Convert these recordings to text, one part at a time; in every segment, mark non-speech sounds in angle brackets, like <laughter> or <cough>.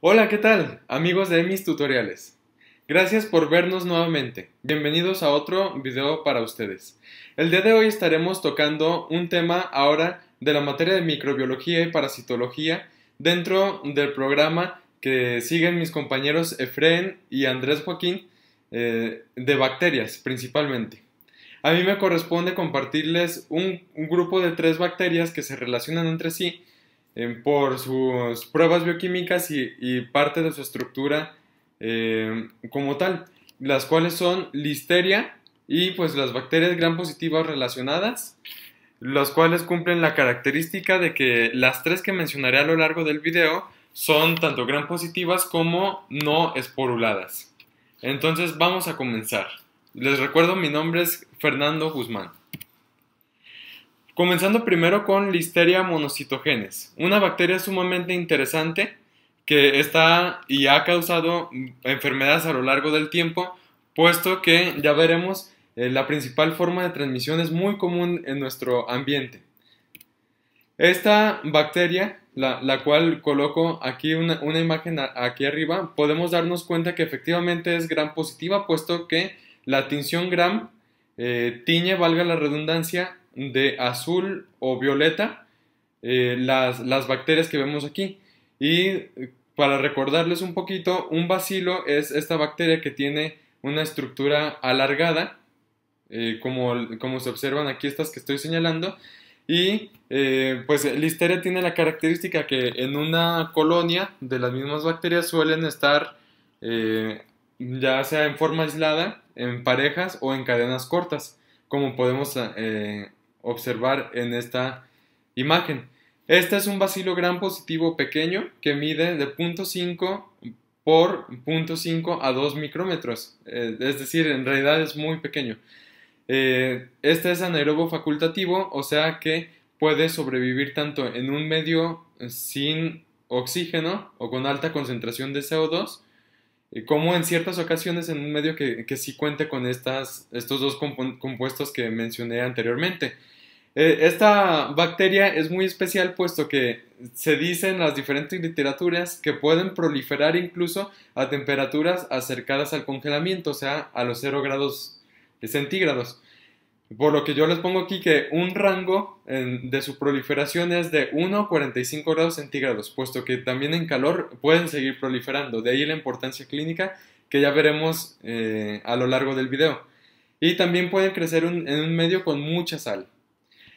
Hola, ¿qué tal? Amigos de mis tutoriales. Gracias por vernos nuevamente. Bienvenidos a otro video para ustedes. El día de hoy estaremos tocando un tema ahora de la materia de microbiología y parasitología dentro del programa que siguen mis compañeros Efrén y Andrés Joaquín eh, de bacterias principalmente. A mí me corresponde compartirles un grupo de tres bacterias que se relacionan entre sí por sus pruebas bioquímicas y, parte de su estructura eh, como tal, las cuales son listeria y pues las bacterias gran positivas relacionadas, las cuales cumplen la característica de que las tres que mencionaré a lo largo del video son tanto gran positivas como no esporuladas. Entonces vamos a comenzar. Les recuerdo, mi nombre es Fernando Guzmán. Comenzando primero con Listeria monocitogenes, una bacteria sumamente interesante que está y ha causado enfermedades a lo largo del tiempo, puesto que ya veremos eh, la principal forma de transmisión es muy común en nuestro ambiente. Esta bacteria, la, cual coloco aquí una, imagen aquí arriba, podemos darnos cuenta que efectivamente es gram positiva, puesto que la tinción gram eh, tiñe, valga la redundancia, de azul o violeta eh, las, bacterias que vemos aquí. Y eh, para recordarles un poquito, un bacilo es esta bacteria que tiene una estructura alargada, eh, como, como se observan aquí estas que estoy señalando, y pues pues Listeria tiene la característica que en una colonia de las mismas bacterias suelen estar ya sea en forma aislada, en parejas o en cadenas cortas, como podemos eh, observar en esta imagen. Este es un bacilo gran positivo pequeño que mide de 0.5 por 0.5 a 2 micrómetros, eh, es decir, en realidad es muy pequeño. Eh, este es anaerobo facultativo, o sea que puede sobrevivir tanto en un medio sin oxígeno o con alta concentración de CO2 como en ciertas ocasiones en un medio que, que sí cuente con estos dos compuestos que mencioné anteriormente. E, esta bacteria es muy especial puesto que se dice en las diferentes literaturas que pueden proliferar incluso a temperaturas acercadas al congelamiento, o sea, a los 0 grados centígrados. Por lo que yo les pongo aquí que un rango de su proliferación es de 1 a 45 grados centígrados, puesto que también en calor pueden seguir proliferando, de ahí la importancia clínica que ya veremos eh, a lo largo del video. Y también pueden crecer en un medio con mucha sal.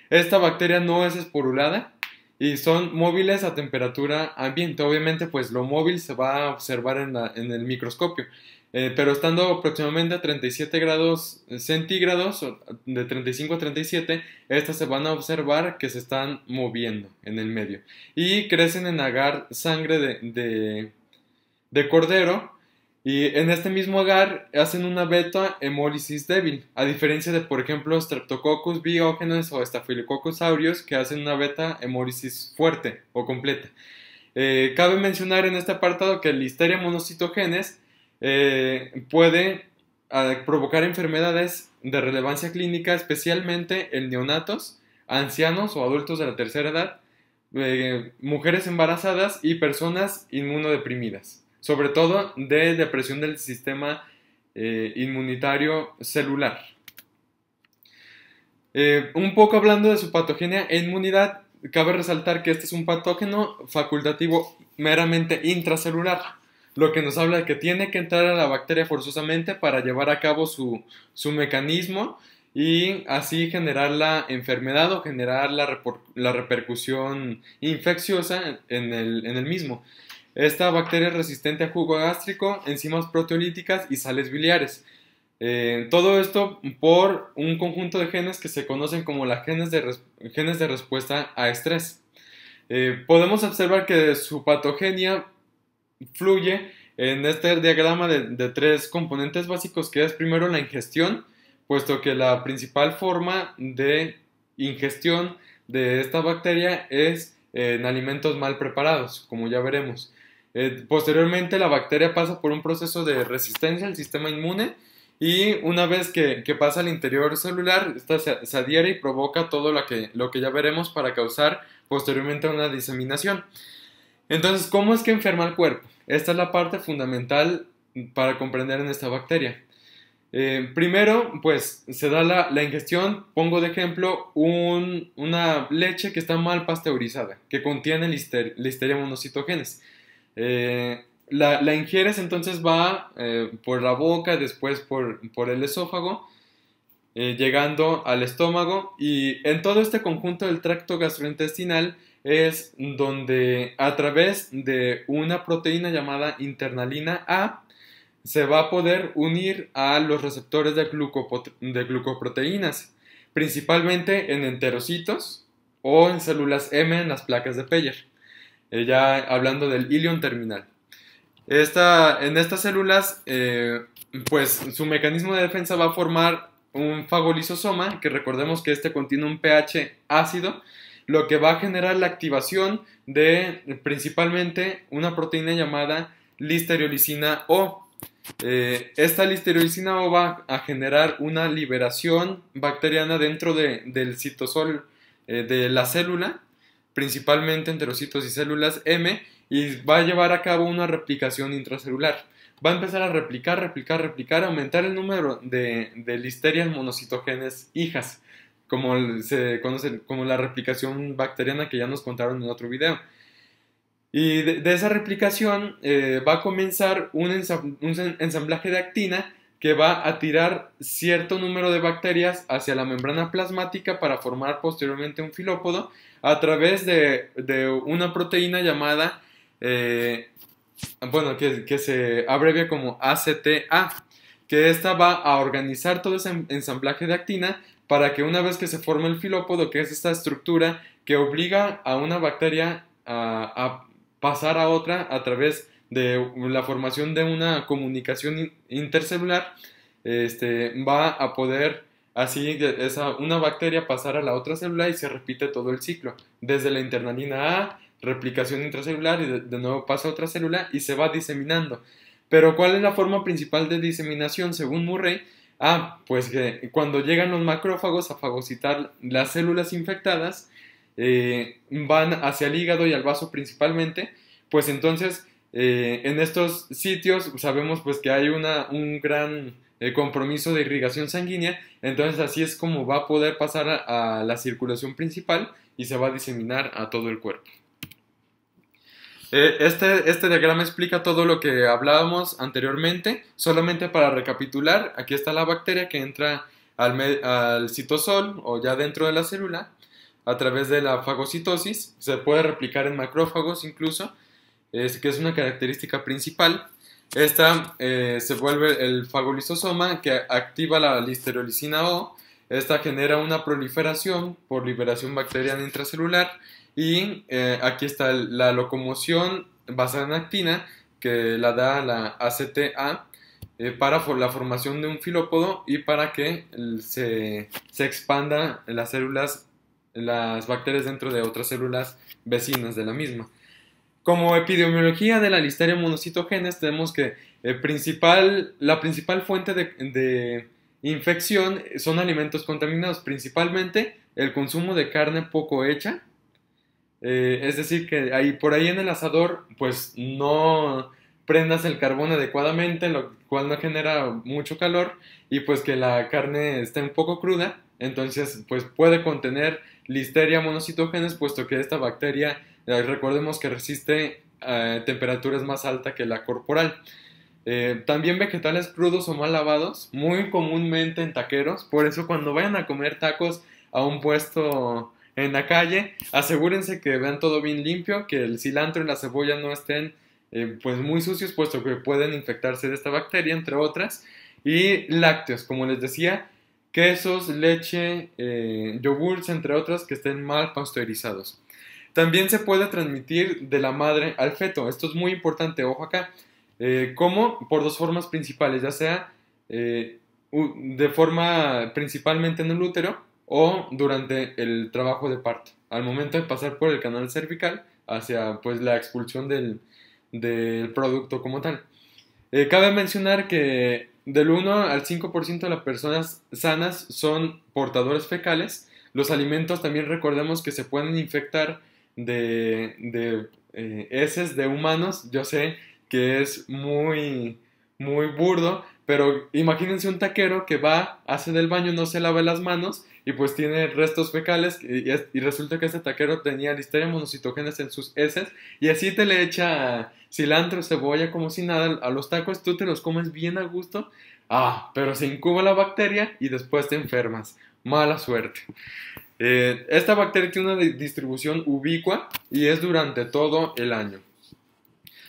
Esta bacteria no es esporulada y son móviles a temperatura ambiente. Obviamente pues lo móvil se va a observar en el microscopio eh, pero estando aproximadamente a 37 grados eh, centígrados, de 35 a 37, estas se van a observar que se están moviendo en el medio. Y crecen en agar sangre de, cordero. Y en este mismo agar hacen una beta hemólisis débil, a diferencia de, por ejemplo, Streptococcus biógenes o Staphylococcus aureus, que hacen una beta hemólisis fuerte o completa. Eh, cabe mencionar en este apartado que el Listeria monocitogenes eh, puede ah, provocar enfermedades de relevancia clínica, especialmente en neonatos, ancianos o adultos de la tercera edad, eh, mujeres embarazadas y personas inmunodeprimidas, sobre todo de depresión del sistema eh, inmunitario celular. un poco hablando de su patogenia e inmunidad, cabe resaltar que este es un patógeno facultativo meramente intracelular lo que nos habla de que tiene que entrar a la bacteria forzosamente para llevar a cabo su, mecanismo y así generar la enfermedad o generar la, la repercusión infecciosa en el, mismo. Esta bacteria es resistente a jugo gástrico, enzimas proteolíticas y sales biliares. Eh, todo esto por un conjunto de genes que se conocen como las genes de, genes de respuesta a estrés. Eh, podemos observar que su patogenia fluye en este diagrama de, tres componentes básicos, que es primero la ingestión, puesto que la principal forma de ingestión de esta bacteria es en alimentos mal preparados, como ya veremos. Eh, posteriormente la bacteria pasa por un proceso de resistencia al sistema inmune y una vez que, pasa al interior celular, esta se, adhiere y provoca todo lo que, lo que ya veremos para causar posteriormente una diseminación. Entonces, ¿cómo es que enferma el cuerpo? Esta es la parte fundamental para comprender en esta bacteria. Eh, primero, pues se da la, ingestión, pongo de ejemplo, una leche que está mal pasteurizada, que contiene listeria monocitogenes. Eh, la, ingieres entonces va eh, por la boca, después por el esófago, llegando al estómago y en todo este conjunto del tracto gastrointestinal es donde a través de una proteína llamada internalina A se va a poder unir a los receptores de, glucoproteínas, principalmente en enterocitos o en células M en las placas de Peyer, eh, ya hablando del ilion terminal. en estas células, eh, pues su mecanismo de defensa va a formar un fagolisosoma, que recordemos que este contiene un pH ácido, lo que va a generar la activación de principalmente una proteína llamada listeriolicina O. Eh, esta listeriolicina O va a generar una liberación bacteriana dentro del citosol eh, de la célula, principalmente enterocitos y células M, y va a llevar a cabo una replicación intracelular. Va a empezar a replicar, replicar, replicar, aumentar el número de, de listerias monocitogenes hijas como, se como la replicación bacteriana que ya nos contaron en otro video. Y de, esa replicación eh, va a comenzar un, ensamblaje de actina que va a tirar cierto número de bacterias hacia la membrana plasmática para formar posteriormente un filópodo a través de, una proteína llamada, eh, bueno, que, que se abrevia como ACTA, que esta va a organizar todo ese ensamblaje de actina para que una vez que se forme el filópodo, que es esta estructura que obliga a una bacteria a, pasar a otra a través de la formación de una comunicación intercelular, este, va a poder así una bacteria pasar a la otra célula y se repite todo el ciclo, desde la internalina A, replicación intracelular y de nuevo pasa a otra célula y se va diseminando. Pero ¿cuál es la forma principal de diseminación según Murray? Ah, pues que cuando llegan los macrófagos a fagocitar las células infectadas, eh, van hacia el hígado y al vaso principalmente, pues entonces eh, en estos sitios sabemos pues que hay un gran eh, compromiso de irrigación sanguínea, entonces así es como va a poder pasar a la circulación principal y se va a diseminar a todo el cuerpo. Eh, este, este, diagrama explica todo lo que hablábamos anteriormente. Solamente para recapitular, aquí está la bacteria que entra al, citosol o ya dentro de la célula a través de la fagocitosis. Se puede replicar en macrófagos incluso, que es una característica principal. Esta eh, se vuelve el fagolisosoma que activa la listerolicina O esta genera una proliferación por liberación bacteriana intracelular y eh, aquí está la locomoción basada en actina que la da la ACTA eh, para la formación de un filópodo y para que se, se expandan las células, las bacterias dentro de otras células vecinas de la misma. Como epidemiología de la listeria monocitogenes tenemos que eh, principal, la principal fuente de Infección eh, son alimentos contaminados, principalmente el consumo de carne poco hecha. Eh, es decir, que ahí, por ahí en el asador, pues no prendas el carbón adecuadamente, lo cual no genera mucho calor, y pues que la carne esté un poco cruda, entonces pues puede contener listeria monocitógenes, puesto que esta bacteria, eh, recordemos que resiste a temperaturas más altas que la corporal. Eh, también vegetales crudos o mal lavados, muy comúnmente en taqueros. Por eso cuando vayan a comer tacos a un puesto en la calle, asegúrense que vean todo bien limpio, que el cilantro y la cebolla no estén eh, pues muy sucios, puesto que pueden infectarse de esta bacteria, entre otras. Y lácteos, como les decía, quesos, leche, eh, yogurts, entre otras, que estén mal pasteurizados. También se puede transmitir de la madre al feto. Esto es muy importante, ojo acá. Eh, ¿Cómo? Por dos formas principales, ya sea eh, de forma principalmente en el útero o durante el trabajo de parto, al momento de pasar por el canal cervical hacia pues la expulsión del, producto como tal. Eh, cabe mencionar que del 1 al 5% de las personas sanas son portadores fecales. Los alimentos también recordemos que se pueden infectar de, de heces de humanos. Yo sé, que es muy, muy burdo, pero imagínense un taquero que va, hace del baño, no se lava las manos y pues tiene restos fecales y, resulta que este taquero tenía listeria monocitogénese en sus heces y así te le echa cilantro, cebolla, como si nada a los tacos, tú te los comes bien a gusto, ah, pero se incuba la bacteria y después te enfermas. Mala suerte. Eh, esta bacteria tiene una distribución ubicua y es durante todo el año.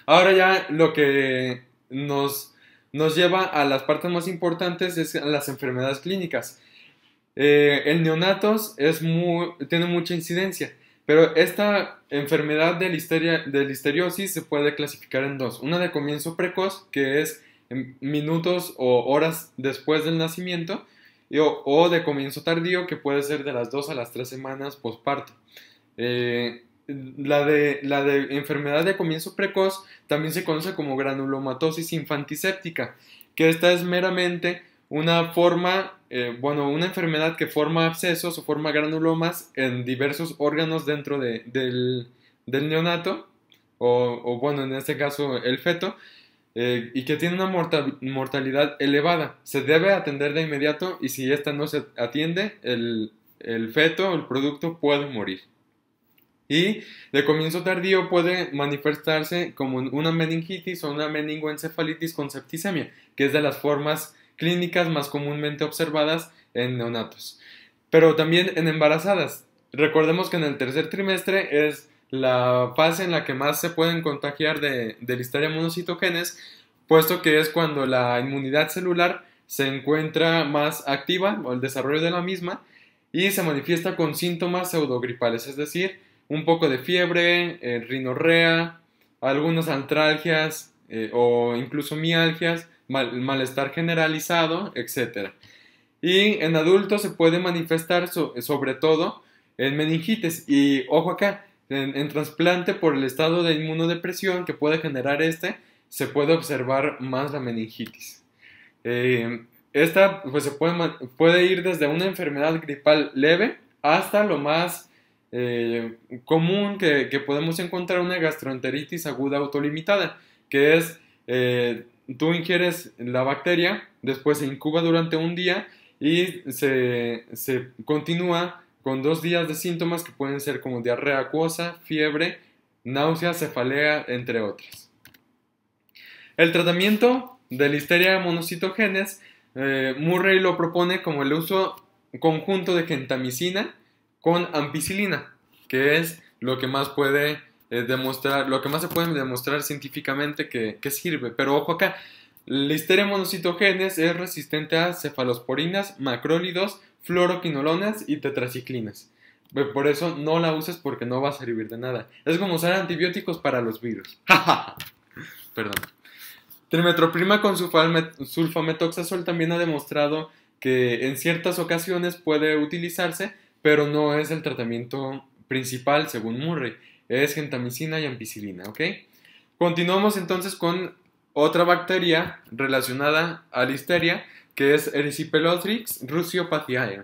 Ahora ya lo que nos, nos lleva a las partes más importantes es las enfermedades clínicas. Eh, el neonatos es tiene mucha incidencia, pero esta enfermedad de, listeria, de listeriosis se puede clasificar en dos. Una de comienzo precoz, que es minutos o horas después del nacimiento, o, de comienzo tardío, que puede ser de las dos a las tres semanas posparto. Eh, la de, la de enfermedad de comienzo precoz también se conoce como granulomatosis infantiséptica, que esta es meramente una forma, eh, bueno, una enfermedad que forma abscesos o forma granulomas en diversos órganos dentro del, del, neonato, o, bueno, en este caso el feto, eh, y que tiene una mortalidad elevada. Se debe atender de inmediato y si esta no se atiende, el, el feto o el producto puede morir. Y de comienzo tardío puede manifestarse como una meningitis o una meningoencefalitis con septicemia, que es de las formas clínicas más comúnmente observadas en neonatos. Pero también en embarazadas. Recordemos que en el tercer trimestre es la fase en la que más se pueden contagiar de, de listeria monocitogenes, puesto que es cuando la inmunidad celular se encuentra más activa o el desarrollo de la misma y se manifiesta con síntomas pseudogripales, es decir, un poco de fiebre, eh, rinorrea, algunas antralgias eh, o incluso mialgias, malestar generalizado, etc. Y en adultos se puede manifestar sobre todo en meningitis y ojo acá, en, trasplante por el estado de inmunodepresión que puede generar este, se puede observar más la meningitis. Eh, esta pues, se puede, puede ir desde una enfermedad gripal leve hasta lo más eh, común que, podemos encontrar una gastroenteritis aguda autolimitada, que es eh, tú ingieres la bacteria, después se incuba durante un día y se, continúa con dos días de síntomas que pueden ser como diarrea acuosa, fiebre, náusea, cefalea, entre otras. El tratamiento de listeria monocitogenes, eh, Murray lo propone como el uso conjunto de gentamicina, con ampicilina, que es lo que más puede eh, demostrar, lo que más se puede demostrar científicamente que, sirve. Pero ojo acá, Listeria monocitogenes es resistente a cefalosporinas, macrólidos, fluoroquinolonas y tetraciclinas. Por eso no la uses porque no va a servir de nada. Es como usar antibióticos para los virus. <laughs> Perdón. Trimetroprima con sulfametoxazol también ha demostrado que en ciertas ocasiones puede utilizarse pero no es el tratamiento principal según Murray. Es gentamicina y ampicilina, ¿ok? Continuamos entonces con otra bacteria relacionada a la histeria, que es Erysipelotrix russiopathiae.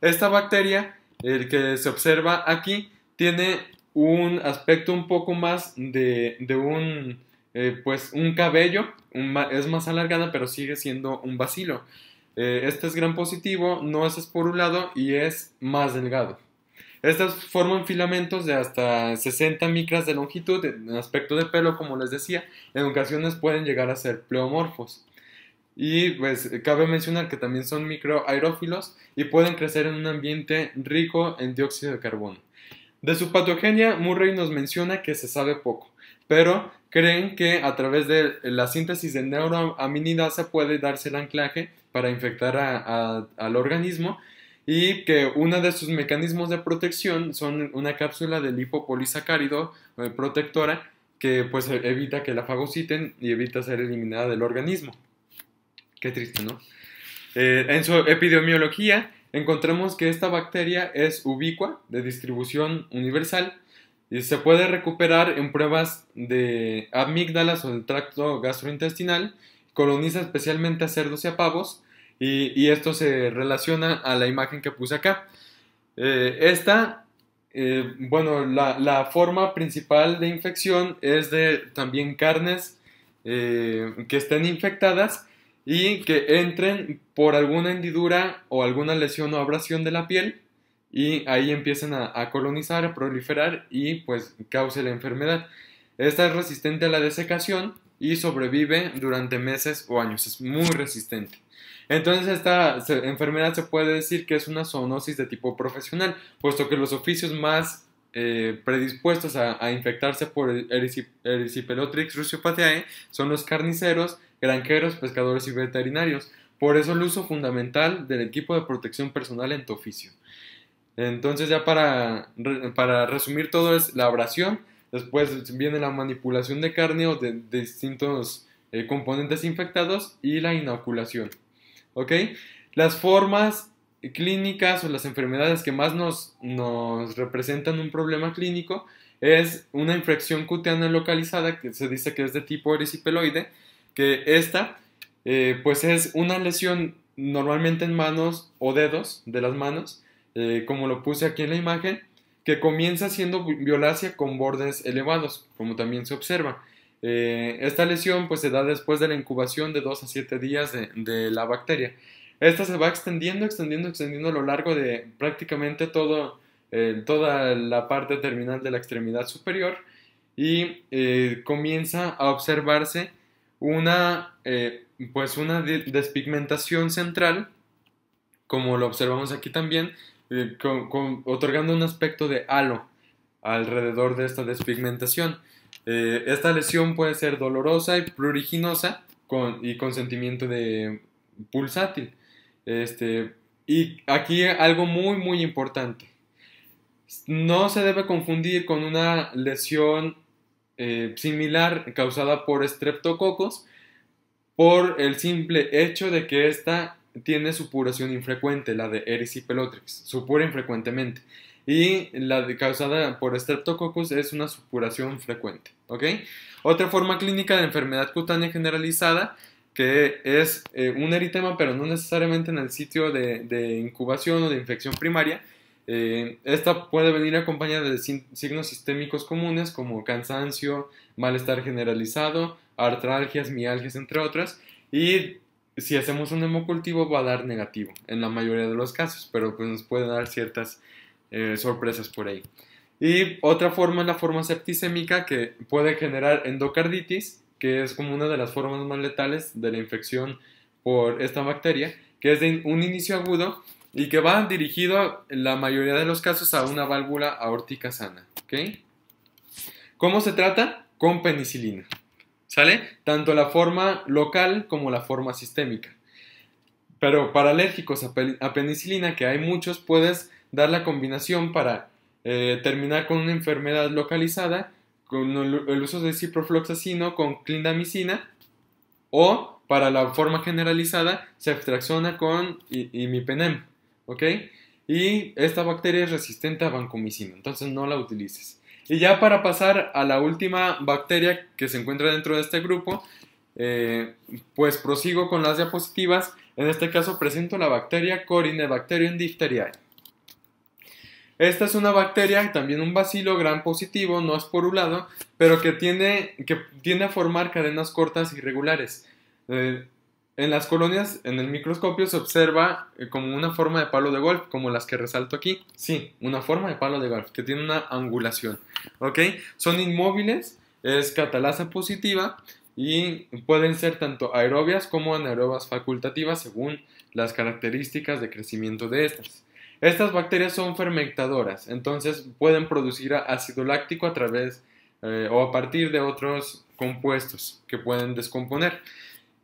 Esta bacteria, el que se observa aquí, tiene un aspecto un poco más de, un, eh, pues, un cabello, es más alargada, pero sigue siendo un bacilo. Eh, este es gran positivo, no es esporulado y es más delgado. Estas forman filamentos de hasta 60 micras de longitud en aspecto de pelo, como les decía. En ocasiones pueden llegar a ser pleomorfos. Y pues cabe mencionar que también son microaerófilos y pueden crecer en un ambiente rico en dióxido de carbono. De su patogenia, Murray nos menciona que se sabe poco, pero creen que a través de la síntesis de neuroaminidasa puede darse el anclaje para infectar al organismo y que uno de sus mecanismos de protección son una cápsula de lipopolisacárido eh, protectora que pues e, evita que la fagociten y evita ser eliminada del organismo. Qué triste, ¿no? Eh, en su epidemiología encontramos que esta bacteria es ubicua, de distribución universal, se puede recuperar en pruebas de amígdalas o del tracto gastrointestinal, coloniza especialmente a cerdos y a pavos, y, esto se relaciona a la imagen que puse acá. Eh, esta, eh, bueno, la, forma principal de infección es de también carnes eh, que estén infectadas y que entren por alguna hendidura o alguna lesión o abrasión de la piel y ahí empiezan a, colonizar, a proliferar y pues cause la enfermedad. Esta es resistente a la desecación y sobrevive durante meses o años, es muy resistente. Entonces esta enfermedad se puede decir que es una zoonosis de tipo profesional, puesto que los oficios más eh, predispuestos a, infectarse por erisipelotrix ruciopatiae son los carniceros, granjeros, pescadores y veterinarios. Por eso el uso fundamental del equipo de protección personal en tu oficio. Entonces ya para, resumir todo es la abrasión, después viene la manipulación de carne o de, distintos eh, componentes infectados y la inoculación. ¿Ok? Las formas clínicas o las enfermedades que más nos, representan un problema clínico es una infección cutánea localizada que se dice que es de tipo erisipeloide, que esta eh, pues es una lesión normalmente en manos o dedos de las manos eh, como lo puse aquí en la imagen, que comienza siendo violácea con bordes elevados, como también se observa. Eh, esta lesión pues, se da después de la incubación de 2 a 7 días de, la bacteria. Esta se va extendiendo, extendiendo, extendiendo a lo largo de prácticamente todo, eh, toda la parte terminal de la extremidad superior y comienza a observarse una, pues, una despigmentación central como lo observamos aquí también, eh, otorgando un aspecto de halo alrededor de esta despigmentación. Eh, esta lesión puede ser dolorosa y pruriginosa y con sentimiento de pulsátil. Este, y aquí algo muy muy importante. No se debe confundir con una lesión eh, similar causada por estreptococos por el simple hecho de que esta tiene supuración infrecuente, la de Erysipelotrix, y Pelotrix, supura infrecuentemente. Y la causada por Streptococcus es una supuración frecuente. ¿ok? Otra forma clínica de enfermedad cutánea generalizada, que es eh, un eritema, pero no necesariamente en el sitio de, incubación o de infección primaria. Eh, esta puede venir acompañada de signos sistémicos comunes como cansancio, malestar generalizado, artralgias, mialgias, entre otras. Y si hacemos un hemocultivo va a dar negativo en la mayoría de los casos, pero pues nos puede dar ciertas eh, sorpresas por ahí. Y otra forma es la forma septicémica que puede generar endocarditis, que es como una de las formas más letales de la infección por esta bacteria, que es de un inicio agudo y que va dirigido en la mayoría de los casos a una válvula aórtica sana. ¿Cómo se trata? Con penicilina. ¿Sale? Tanto la forma local como la forma sistémica. Pero para alérgicos a, penicilina, que hay muchos, puedes dar la combinación para eh, terminar con una enfermedad localizada, con el, uso de ciprofloxacino con clindamicina, o para la forma generalizada, se abstracciona con imipenem, ¿ok? Y esta bacteria es resistente a vancomicina, entonces no la utilices. Y ya para pasar a la última bacteria que se encuentra dentro de este grupo, eh, pues prosigo con las diapositivas. En este caso presento la bacteria Corinebacterium diphtheriae. Esta es una bacteria, también un bacilo gran positivo, no es porulado, pero que tiende, que tiende a formar cadenas cortas irregulares. Eh, en las colonias, en el microscopio, se observa eh, como una forma de palo de golf, como las que resalto aquí. Sí, una forma de palo de golf, que tiene una angulación. ¿Ok? Son inmóviles, es catalasa positiva y pueden ser tanto aerobias como anaerobias facultativas según las características de crecimiento de estas. Estas bacterias son fermentadoras, entonces pueden producir ácido láctico a través eh, o a partir de otros compuestos que pueden descomponer.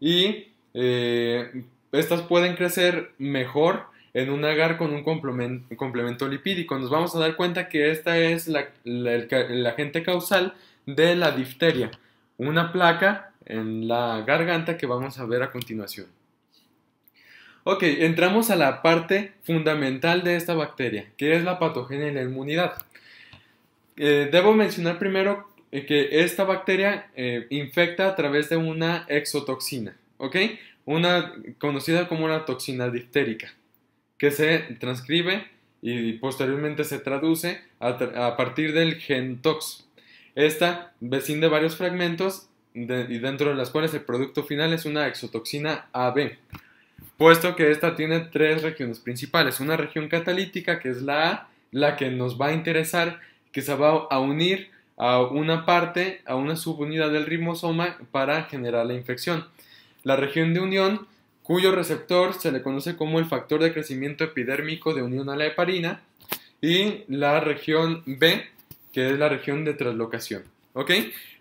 Y eh, estas pueden crecer mejor en un agar con un complemento, lipídico. Nos vamos a dar cuenta que esta es la, agente causal de la difteria, una placa en la garganta que vamos a ver a continuación. Ok, entramos a la parte fundamental de esta bacteria, que es la patogenia y la inmunidad. Eh, debo mencionar primero que esta bacteria eh, infecta a través de una exotoxina. Una conocida como una toxina diftérica, que se transcribe y posteriormente se traduce a, partir del gentox. Esta vecina de varios fragmentos y dentro de las cuales el producto final es una exotoxina AB, puesto que esta tiene tres regiones principales. Una región catalítica, que es la A, la que nos va a interesar, que se va a unir a una parte, a una subunidad del ribosoma para generar la infección la región de unión, cuyo receptor se le conoce como el factor de crecimiento epidérmico de unión a la heparina, y la región B, que es la región de traslocación. ¿Ok?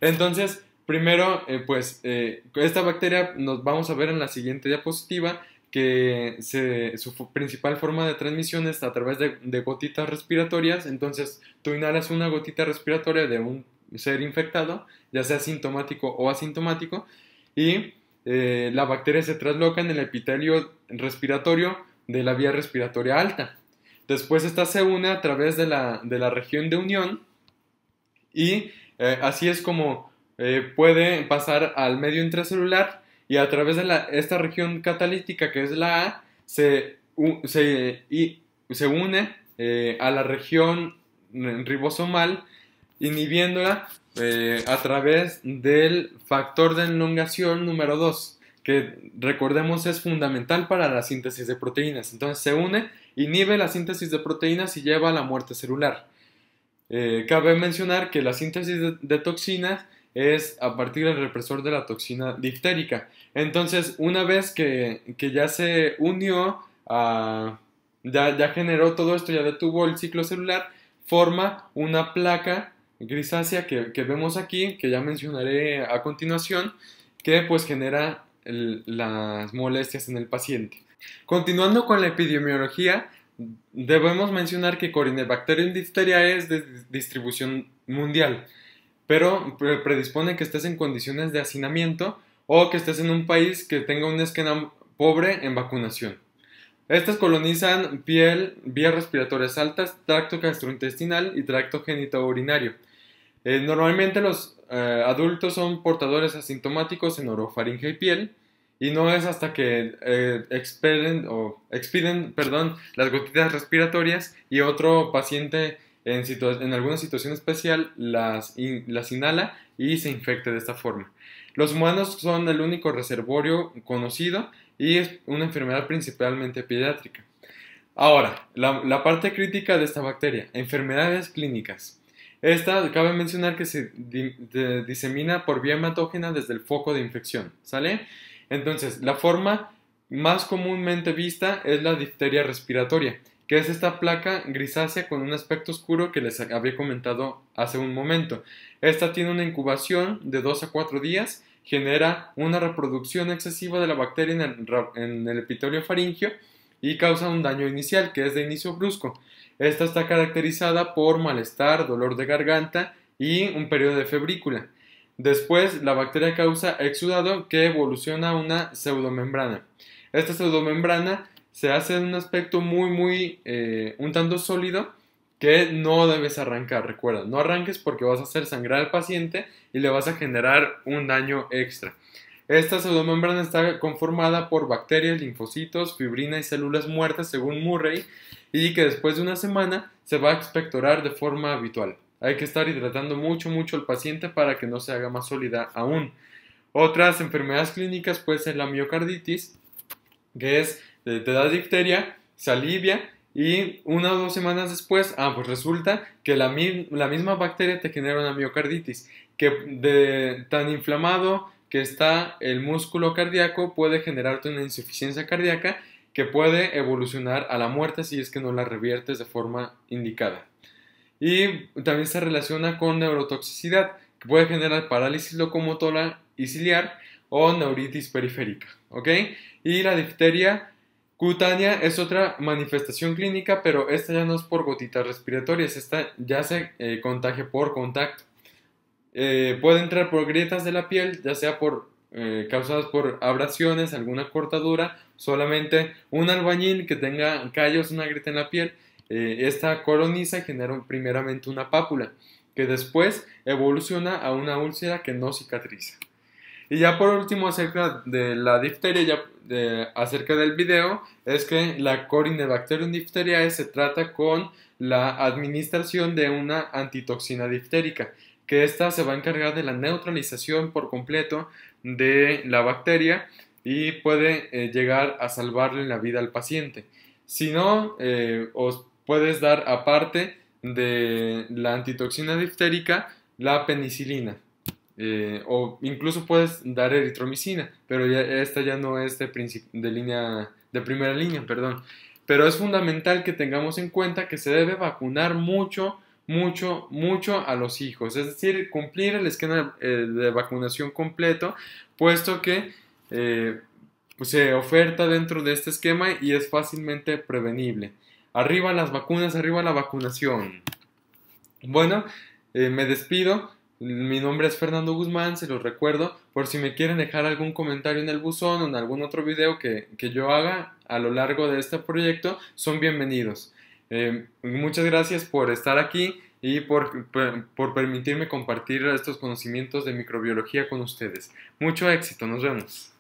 Entonces, primero, eh, pues eh, esta bacteria nos vamos a ver en la siguiente diapositiva que se, su principal forma de transmisión es a través de, de, gotitas respiratorias. Entonces, tú inhalas una gotita respiratoria de un ser infectado, ya sea sintomático o asintomático, y eh, la bacteria se trasloca en el epitelio respiratorio de la vía respiratoria alta. Después esta se une a través de la, región de unión y eh, así es como eh, puede pasar al medio intracelular y a través de esta región catalítica que es la A se, y, se une a la región ribosomal inhibiéndola eh, a través del factor de elongación número 2, que recordemos es fundamental para la síntesis de proteínas. Entonces se une, inhibe la síntesis de proteínas y lleva a la muerte celular. Eh, cabe mencionar que la síntesis de, toxinas es a partir del represor de la toxina diftérica. Entonces, una vez que, ya se unió, ya, ya generó todo esto, ya detuvo el ciclo celular, forma una placa grisácea que, vemos aquí, que ya mencionaré a continuación, que pues genera las molestias en el paciente. Continuando con la epidemiología, debemos mencionar que Corynebacterium diphtheriae es de distribución mundial, pero predispone que estés en condiciones de hacinamiento o que estés en un país que tenga un esquema pobre en vacunación. Estas colonizan piel, vías respiratorias altas, tracto gastrointestinal y tracto genitourinario. urinario eh, normalmente los eh, adultos son portadores asintomáticos en orofaringe y piel y no es hasta que eh, o expiden perdón, las gotitas respiratorias y otro paciente en, alguna situación especial las, inhala y se infecta de esta forma. Los humanos son el único reservorio conocido y es una enfermedad principalmente pediátrica. Ahora, la parte crítica de esta bacteria, enfermedades clínicas. Esta cabe mencionar que se disemina por vía hematógena desde el foco de infección, ¿sale? Entonces, la forma más comúnmente vista es la difteria respiratoria, que es esta placa grisácea con un aspecto oscuro que les había comentado hace un momento. Esta tiene una incubación de 2 a 4 días, genera una reproducción excesiva de la bacteria en el, epitorio epitelio faringio y causa un daño inicial, que es de inicio brusco. Esta está caracterizada por malestar, dolor de garganta y un periodo de febrícula. Después, la bacteria causa exudado que evoluciona a una pseudomembrana. Esta pseudomembrana se hace en un aspecto muy, muy, eh, un tanto sólido que no debes arrancar, recuerda, no arranques porque vas a hacer sangrar al paciente y le vas a generar un daño extra. Esta pseudomembrana está conformada por bacterias, linfocitos, fibrina y células muertas, según Murray, y que después de una semana se va a expectorar de forma habitual. Hay que estar hidratando mucho, mucho al paciente para que no se haga más sólida aún. Otras enfermedades clínicas puede ser la miocarditis, que es, eh, te da difteria, se alivia y una o dos semanas después, ah, pues resulta que la, misma bacteria te genera una miocarditis, que de tan inflamado que está el músculo cardíaco puede generarte una insuficiencia cardíaca que puede evolucionar a la muerte si es que no la reviertes de forma indicada. Y también se relaciona con neurotoxicidad, que puede generar parálisis locomotora y ciliar o neuritis periférica. ¿ok? Y la difteria cutánea es otra manifestación clínica, pero esta ya no es por gotitas respiratorias, esta ya se eh, contagia por contacto. Eh, puede entrar por grietas de la piel, ya sea por eh, causadas por abrasiones, alguna cortadura, solamente un albañil que tenga callos, una grieta en la piel, eh, esta coloniza y genera primeramente una pápula, que después evoluciona a una úlcera que no cicatriza. Y ya por último, acerca de la difteria, acerca del video, es que la Corinebacterium difteriae se trata con la administración de una antitoxina difterica, que esta se va a encargar de la neutralización por completo de la bacteria y puede eh, llegar a salvarle la vida al paciente. Si no, eh, os puedes dar aparte de la antitoxina diftérica la penicilina. Eh, o incluso puedes dar eritromicina, pero ya, esta ya no es de, de, línea, de primera línea, perdón. Pero es fundamental que tengamos en cuenta que se debe vacunar mucho mucho, mucho a los hijos. Es decir, cumplir el esquema de, eh, vacunación completo, puesto que eh, pues, se oferta dentro de este esquema y es fácilmente prevenible. Arriba las vacunas, arriba la vacunación. Bueno, eh, me despido. Mi nombre es Fernando Guzmán, se los recuerdo. Por si me quieren dejar algún comentario en el buzón o en algún otro video que, que yo haga a lo largo de este proyecto, son bienvenidos. Eh, muchas gracias por estar aquí y por permitirme compartir estos conocimientos de microbiología con ustedes. Mucho éxito, nos vemos.